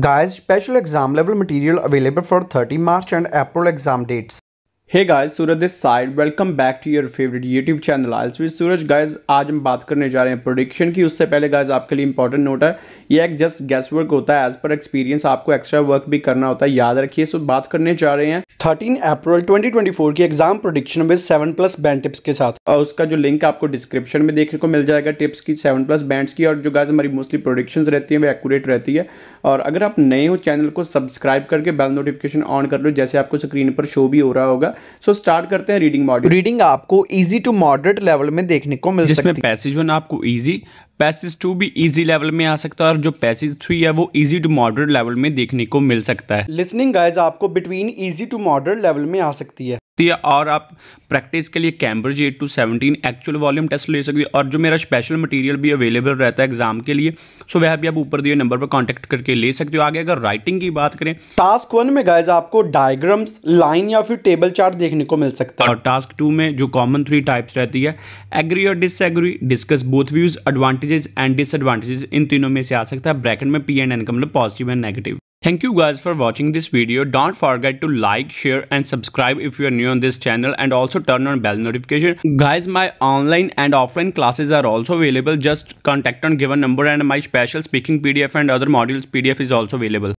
Guys, special exam level material available for 30 March and April exam dates. Hey guys Suraj this side welcome back to your favourite YouTube channel I with Suraj guys आज हम बात करने जा रहे हैं prediction की उससे पहले गाइस आपके लिए इंपॉर्टेंट नोट है ये एक जस्ट गेस्ट वर्क होता है एज पर एक्सपीरियंस आपको एक्स्ट्रा वर्क भी करना होता है याद रखिए सो बात करने जा रहे हैं थर्टीन अप्रैल ट्वेंटी की exam prediction with seven plus band tips के साथ और उसका जो लिंक आपको डिस्क्रिप्शन में देखने को मिल जाएगा टिप्स की सेवन प्लस बैंड की और जो गाइज हमारी मोस्टली प्रोडिक्शन रहती है वो एक्यूरेट रहती है और अगर आप नए हो चैनल को सब्सक्राइब करके बेल नोटिफिकेशन ऑन कर लो जैसे आपको स्क्रीन पर शो भी हो रहा होगा सो so, स्टार्ट करते हैं रीडिंग मॉडल रीडिंग आपको इजी टू मॉडरेट लेवल में देखने को मिल जिसमें पैसेज वन आपको इजी पैसेज टू भी इजी लेवल में आ सकता है और जो पैसेज थ्री है वो इजी टू मॉडरेट लेवल में देखने को मिल सकता है लिसनिंग गाइज आपको between easy to moderate level में आ सकती है सकती है और आप प्रैक्टिस के लिए Cambridge eight to seventeen actual volume test ले सकती है और जो मेरा स्पेशल मटेरियल भी अवेलेबल रहता है एग्जाम के लिए सो वह भी आप ऊपर दिए नंबर पर कॉन्टैक्ट करके ले सकते हो आगे अगर राइटिंग की बात करें टास्क वन में गायज आपको डायग्राम्स लाइन या फिर टेबल चार्ट देखने को मिल सकता है और टास्क टू में जो कॉमन थ्री टाइप्स रहती है एग्री और disagree discuss both views advantages and disadvantages इन तीनों में से आ सकता है ब्रैकेट में पी एंड एन का मतलब positive and negative Thank you guys for watching this video. Don't forget to like, share and subscribe if you are new on this channel and also turn on bell notification. Guys, my online and offline classes are also available. Just contact on given number and my special speaking PDF and other modules PDF is also available.